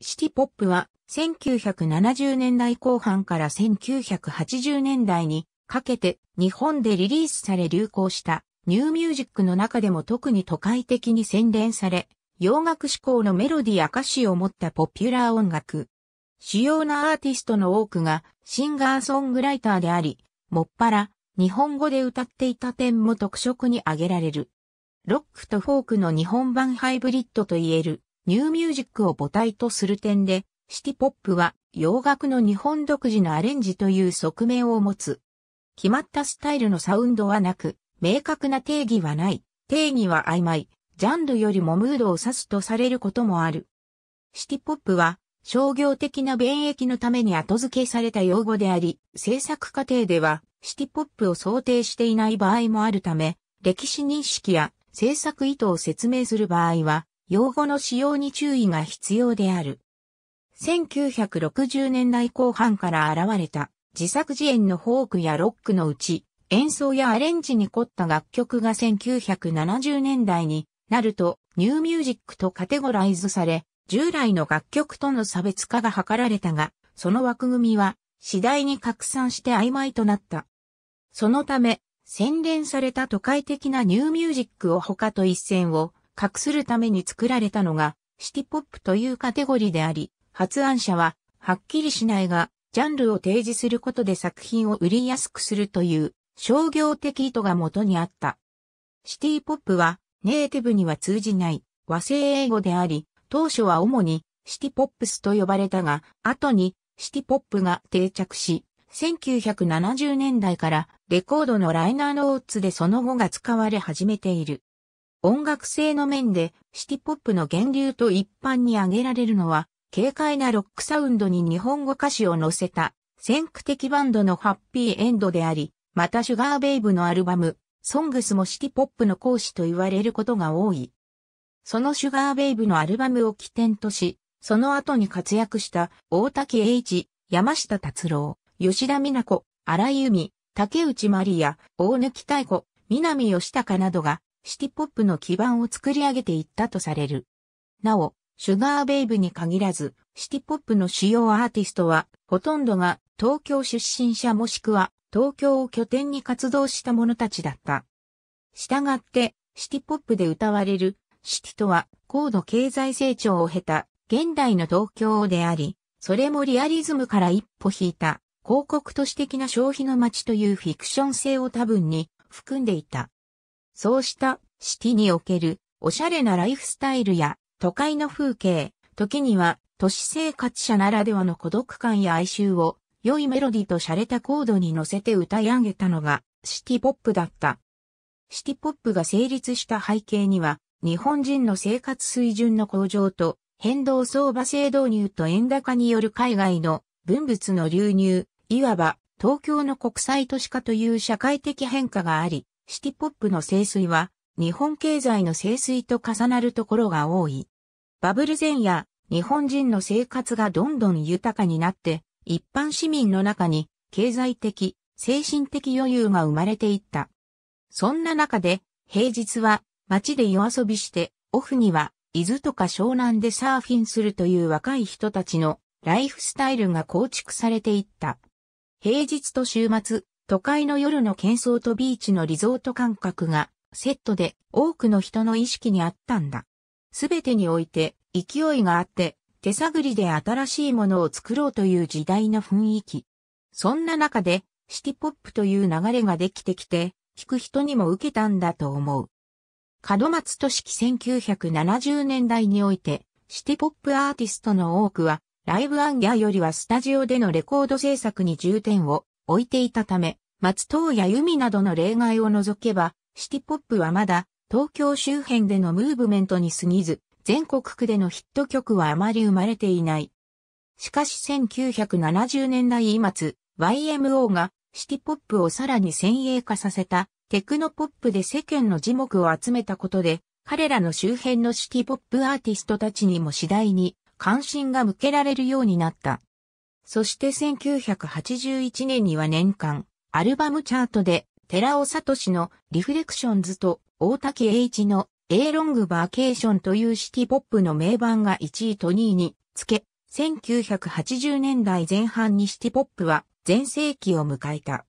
シティポップは1970年代後半から1980年代にかけて日本でリリースされ流行したニューミュージックの中でも特に都会的に洗練され洋楽志向のメロディや歌詞を持ったポピュラー音楽。主要なアーティストの多くがシンガーソングライターであり、もっぱら日本語で歌っていた点も特色に挙げられる。ロックとフォークの日本版ハイブリッドと言える。ニューミュージックを母体とする点で、シティポップは洋楽の日本独自のアレンジという側面を持つ。決まったスタイルのサウンドはなく、明確な定義はない。定義は曖昧。ジャンルよりもムードを指すとされることもある。シティポップは商業的な便益のために後付けされた用語であり、制作過程ではシティポップを想定していない場合もあるため、歴史認識や制作意図を説明する場合は、用語の使用に注意が必要である。1960年代後半から現れた自作自演のフォークやロックのうち、演奏やアレンジに凝った楽曲が1970年代になるとニューミュージックとカテゴライズされ、従来の楽曲との差別化が図られたが、その枠組みは次第に拡散して曖昧となった。そのため、洗練された都会的なニューミュージックを他と一線を隠するために作られたのが、シティポップというカテゴリーであり、発案者は、はっきりしないが、ジャンルを提示することで作品を売りやすくするという、商業的意図が元にあった。シティポップは、ネイティブには通じない和製英語であり、当初は主にシティポップスと呼ばれたが、後にシティポップが定着し、1970年代からレコードのライナーノーツでその後が使われ始めている。音楽性の面でシティポップの源流と一般に挙げられるのは、軽快なロックサウンドに日本語歌詞を載せた、先駆的バンドのハッピーエンドであり、またシュガーベイブのアルバム、ソングスもシティポップの講師と言われることが多い。そのシュガーベイブのアルバムを起点とし、その後に活躍した大滝栄一、山下達郎、吉田美奈子、荒井由美、竹内まりや、大貫太子、南吉高などがシティポップの基盤を作り上げていったとされる。なお、シュガーベイブに限らず、シティポップの主要アーティストは、ほとんどが東京出身者もしくは東京を拠点に活動した者たちだった。従って、シティポップで歌われる、シティとは高度経済成長を経た現代の東京であり、それもリアリズムから一歩引いた広告都市的な消費の街というフィクション性を多分に含んでいた。そうしたシティにおけるおしゃれなライフスタイルや都会の風景、時には都市生活者ならではの孤独感や哀愁を良いメロディと洒落たコードに乗せて歌い上げたのがシティポップだった。シティポップが成立した背景には日本人の生活水準の向上と変動相場制導入と円高による海外の文物の流入、いわば東京の国際都市化という社会的変化があり、シティポップの盛衰は、日本経済の盛衰と重なるところが多い。バブル前夜、日本人の生活がどんどん豊かになって、一般市民の中に経済的、精神的余裕が生まれていった。そんな中で、平日は街で夜遊びして、オフには伊豆とか湘南でサーフィンするという若い人たちのライフスタイルが構築されていった。平日と週末、都会の夜の喧騒とビーチのリゾート感覚がセットで多くの人の意識にあったんだ。すべてにおいて勢いがあって手探りで新しいものを作ろうという時代の雰囲気。そんな中でシティポップという流れができてきて、聞く人にも受けたんだと思う。門松市樹1970年代において、シティポップアーティストの多くは、ライブアンギャーよりはスタジオでのレコード制作に重点を置いていたため、松藤や由などの例外を除けば、シティポップはまだ東京周辺でのムーブメントに過ぎず、全国区でのヒット曲はあまり生まれていない。しかし1970年代末、YMO がシティポップをさらに先鋭化させたテクノポップで世間の字幕を集めたことで、彼らの周辺のシティポップアーティストたちにも次第に関心が向けられるようになった。そして1981年には年間、アルバムチャートで、寺尾聡のリフレクションズと大滝栄一の A ロングバーケーションというシティポップの名盤が1位と2位につけ、1980年代前半にシティポップは全盛期を迎えた。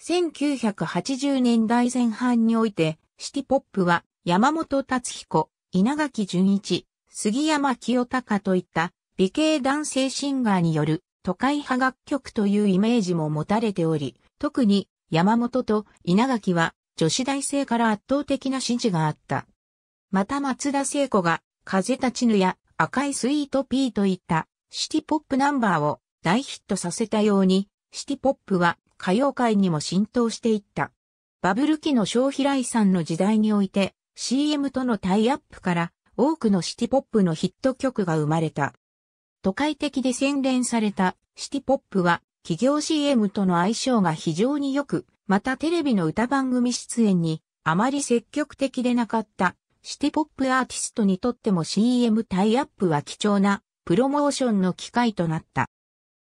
1980年代前半において、シティポップは山本達彦、稲垣淳一、杉山清隆といった美形男性シンガーによる都会派楽曲というイメージも持たれており、特に山本と稲垣は女子大生から圧倒的な支持があった。また松田聖子が風立ちぬや赤いスイートピーといったシティポップナンバーを大ヒットさせたように、シティポップは歌謡界にも浸透していった。バブル期の消費来産の時代において CM とのタイアップから多くのシティポップのヒット曲が生まれた。都会的で洗練されたシティポップは企業 CM との相性が非常に良く、またテレビの歌番組出演にあまり積極的でなかったシティポップアーティストにとっても CM タイアップは貴重なプロモーションの機会となった。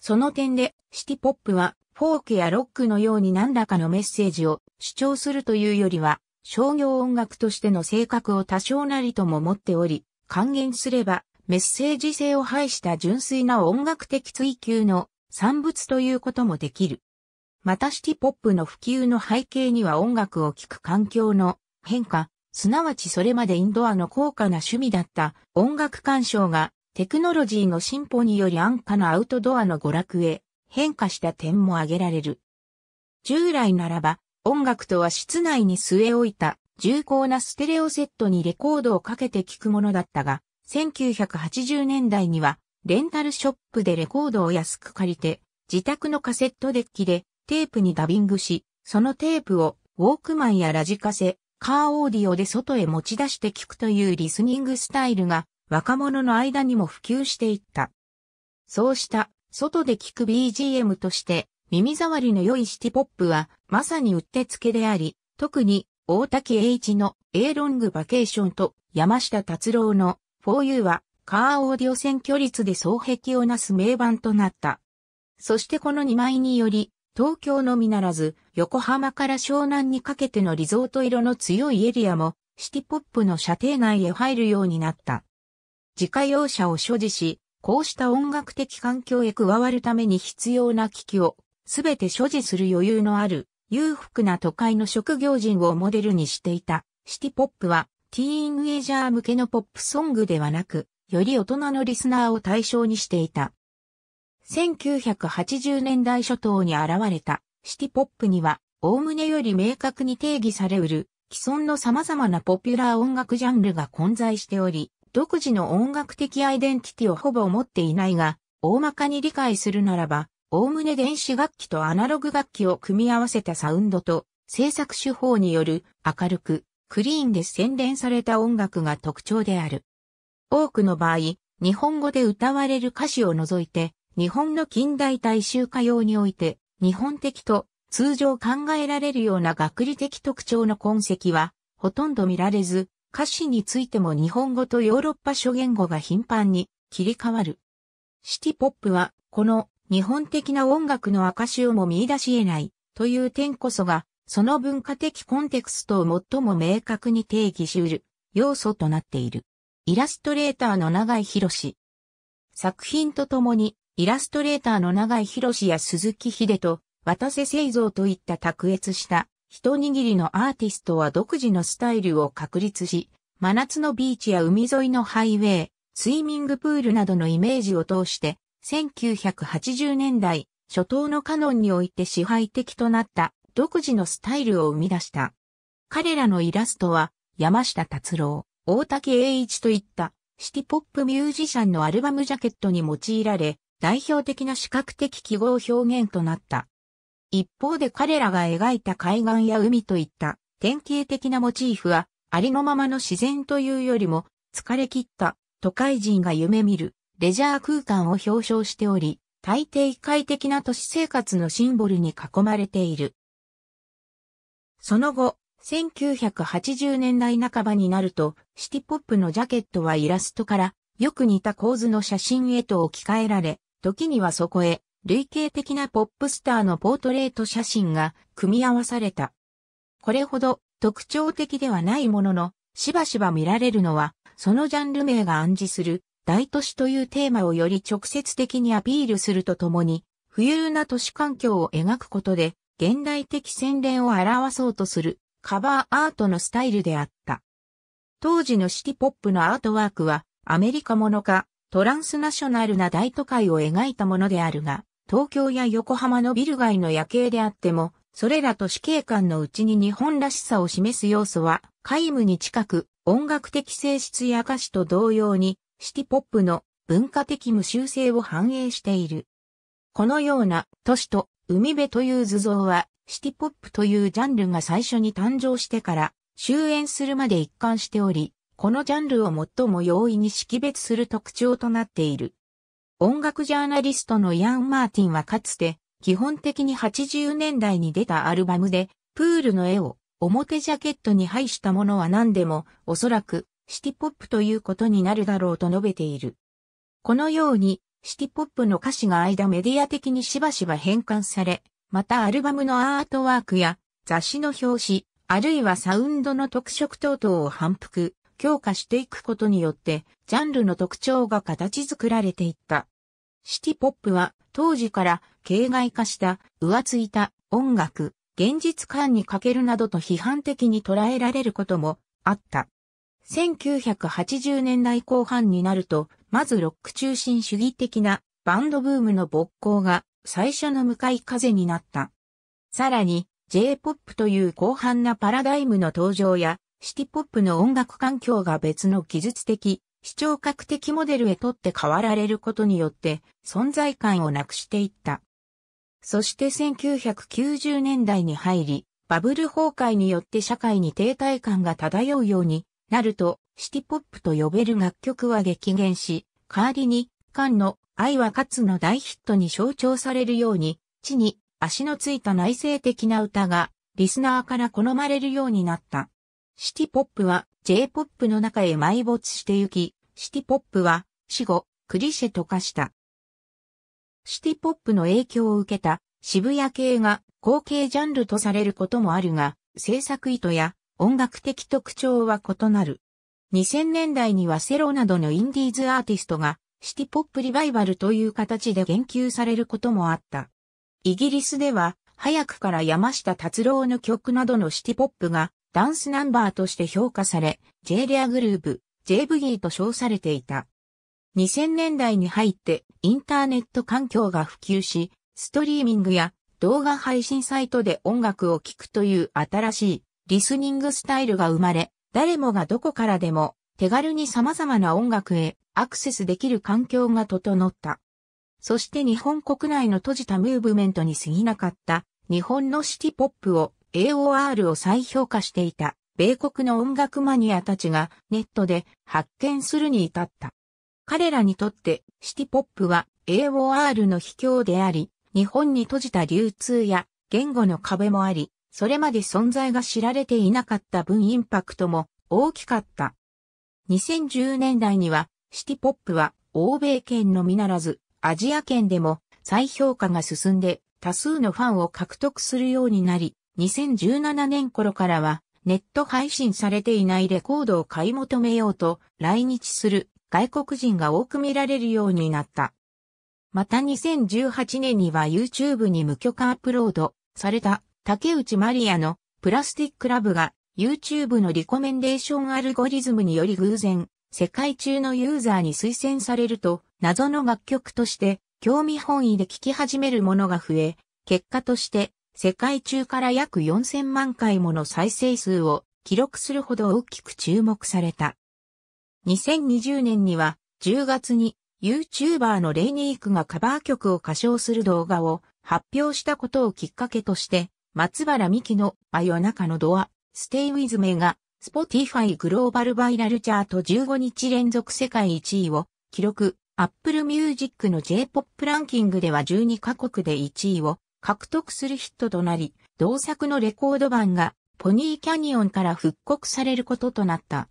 その点でシティポップはフォークやロックのように何らかのメッセージを主張するというよりは商業音楽としての性格を多少なりとも持っており、還元すればメッセージ性を排した純粋な音楽的追求の産物ということもできる。またシティポップの普及の背景には音楽を聴く環境の変化、すなわちそれまでインドアの高価な趣味だった音楽鑑賞がテクノロジーの進歩により安価なアウトドアの娯楽へ変化した点も挙げられる。従来ならば音楽とは室内に据え置いた重厚なステレオセットにレコードをかけて聴くものだったが、1980年代には、レンタルショップでレコードを安く借りて、自宅のカセットデッキでテープにダビングし、そのテープをウォークマンやラジカセ、カーオーディオで外へ持ち出して聞くというリスニングスタイルが若者の間にも普及していった。そうした外で聞く BGM として耳障りの良いシティポップはまさにうってつけであり、特に大滝栄一の A ロングバケーションと山下達郎の 4U はカーオーディオ選挙率で双璧をなす名盤となった。そしてこの2枚により、東京のみならず、横浜から湘南にかけてのリゾート色の強いエリアも、シティポップの射程内へ入るようになった。自家用車を所持し、こうした音楽的環境へ加わるために必要な機器を、すべて所持する余裕のある、裕福な都会の職業人をモデルにしていた、シティポップは、ティーンウェジャー向けのポップソングではなく、より大人のリスナーを対象にしていた。1980年代初頭に現れたシティポップには、おおむねより明確に定義されうる既存の様々なポピュラー音楽ジャンルが混在しており、独自の音楽的アイデンティティをほぼ持っていないが、大まかに理解するならば、おおむね電子楽器とアナログ楽器を組み合わせたサウンドと制作手法による明るくクリーンで洗練された音楽が特徴である。多くの場合、日本語で歌われる歌詞を除いて、日本の近代大衆歌謡において、日本的と通常考えられるような学理的特徴の痕跡は、ほとんど見られず、歌詞についても日本語とヨーロッパ諸言語が頻繁に切り替わる。シティポップは、この日本的な音楽の証をも見出し得ないという点こそが、その文化的コンテクストを最も明確に定義しうる要素となっている。イラストレーターの長井博士。作品とともに、イラストレーターの長井博士や鈴木秀と渡瀬製造といった卓越した一握りのアーティストは独自のスタイルを確立し、真夏のビーチや海沿いのハイウェイ、スイミングプールなどのイメージを通して、1980年代初頭のカノンにおいて支配的となった独自のスタイルを生み出した。彼らのイラストは、山下達郎、大竹栄一といったシティポップミュージシャンのアルバムジャケットに用いられ、代表的な視覚的記号表現となった。一方で彼らが描いた海岸や海といった典型的なモチーフは、ありのままの自然というよりも、疲れ切った都会人が夢見るレジャー空間を表彰しており、大抵快適な都市生活のシンボルに囲まれている。その後、1980年代半ばになると、シティポップのジャケットはイラストから、よく似た構図の写真へと置き換えられ、時にはそこへ、類型的なポップスターのポートレート写真が組み合わされた。これほど特徴的ではないものの、しばしば見られるのは、そのジャンル名が暗示する大都市というテーマをより直接的にアピールするとともに、富裕な都市環境を描くことで、現代的洗練を表そうとするカバーアートのスタイルであった。当時のシティポップのアートワークはアメリカものかトランスナショナルな大都会を描いたものであるが、東京や横浜のビル街の夜景であっても、それら都市景観のうちに日本らしさを示す要素は皆無に近く、音楽的性質や歌詞と同様に、シティポップの文化的無修正を反映している。このような都市と海辺という図像は、シティポップというジャンルが最初に誕生してから、終焉するまで一貫しており、このジャンルを最も容易に識別する特徴となっている。音楽ジャーナリストのヤン・マーティンはかつて、基本的に80年代に出たアルバムで、プールの絵を表ジャケットに配したものは何でも、おそらくシティポップということになるだろうと述べている。このように、シティポップの歌詞が間メディア的にしばしば変換され、またアルバムのアートワークや雑誌の表紙、あるいはサウンドの特色等々を反復、強化していくことによって、ジャンルの特徴が形作られていった。シティポップは当時から形骸化した浮ついた音楽、現実感に欠けるなどと批判的に捉えられることもあった。1980年代後半になるとまずロック中心主義的なバンドブームの勃興が最初の向かい風になった。さらに J-POP という広範なパラダイムの登場やシティポップの音楽環境が別の技術的、視聴覚的モデルへとって変わられることによって存在感をなくしていった。そして1990年代に入り、バブル崩壊によって社会に停滞感が漂うようになると、シティポップと呼べる楽曲は激減し、代わりに、カンの愛は勝つの大ヒットに象徴されるように、地に足のついた内政的な歌が、リスナーから好まれるようになった。シティポップは J-POP の中へ埋没してゆき、シティポップは死後、クリシェと化した。シティポップの影響を受けた渋谷系が後継ジャンルとされることもあるが、制作意図や音楽的特徴は異なる。2000年代にはセロなどのインディーズアーティストがシティポップリバイバルという形で言及されることもあった。イギリスでは早くから山下達郎の曲などのシティポップがダンスナンバーとして評価され、J レアグルーブ、J ブギーと称されていた。2000年代に入ってインターネット環境が普及し、ストリーミングや動画配信サイトで音楽を聴くという新しいリスニングスタイルが生まれ、誰もがどこからでも手軽に様々な音楽へアクセスできる環境が整った。そして日本国内の閉じたムーブメントに過ぎなかった日本のシティポップを AOR を再評価していた米国の音楽マニアたちがネットで発見するに至った。彼らにとってシティポップは AOR の秘境であり、日本に閉じた流通や言語の壁もあり、それまで存在が知られていなかった分インパクトも大きかった。2010年代にはシティポップは欧米圏のみならずアジア圏でも再評価が進んで多数のファンを獲得するようになり、2017年頃からはネット配信されていないレコードを買い求めようと来日する外国人が多く見られるようになった。また2018年には YouTube に無許可アップロードされた竹内マリアのプラスティックラブが YouTube のリコメンデーションアルゴリズムにより偶然世界中のユーザーに推薦されると謎の楽曲として興味本位で聴き始めるものが増え結果として世界中から約4000万回もの再生数を記録するほど大きく注目された。2020年には10月に YouTuber のレイニークがカバー曲を歌唱する動画を発表したことをきっかけとして松原美希の真夜中のドア、ステイウィズメが、スポティファイグローバルバイラルチャート15日連続世界1位を記録、Apple Music の J-POP ランキングでは12カ国で1位を獲得するヒットとなり、同作のレコード版がポニーキャニオンから復刻されることとなった。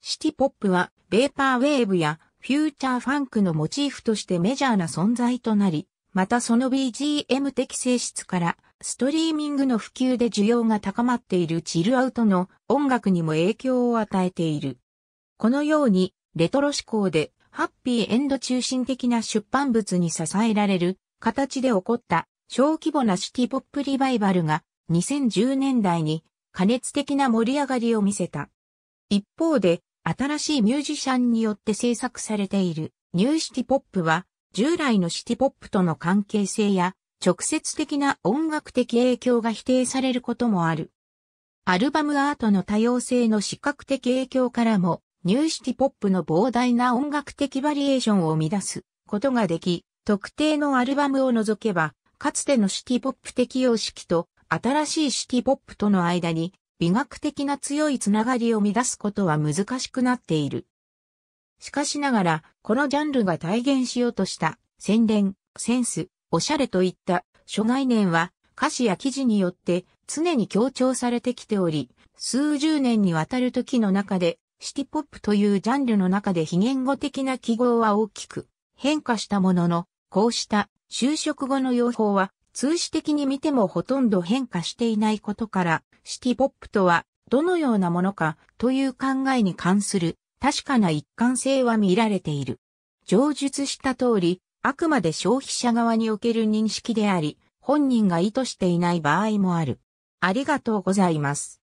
シティポップはベーパーウェーブやフューチャーファンクのモチーフとしてメジャーな存在となり、またその BGM 的性質からストリーミングの普及で需要が高まっているチルアウトの音楽にも影響を与えている。このように、レトロ思考でハッピーエンド中心的な出版物に支えられる形で起こった小規模なシティポップリバイバルが2010年代に過熱的な盛り上がりを見せた。一方で、新しいミュージシャンによって制作されているニューシティポップは従来のシティポップとの関係性や直接的な音楽的影響が否定されることもある。アルバムアートの多様性の視覚的影響からも、ニューシティポップの膨大な音楽的バリエーションを生み出すことができ、特定のアルバムを除けば、かつてのシティポップ的様式と新しいシティポップとの間に美学的な強いつながりを生み出すことは難しくなっている。しかしながら、このジャンルが体現しようとした宣伝、センス、おしゃれといった諸概念は歌詞や記事によって常に強調されてきており、数十年にわたる時の中でシティポップというジャンルの中で非言語的な記号は大きく変化したものの、こうした就職後の用法は通詞的に見てもほとんど変化していないことから、シティポップとはどのようなものかという考えに関する確かな一貫性は見られている。上述した通り、あくまで消費者側における認識であり、本人が意図していない場合もある。ありがとうございます。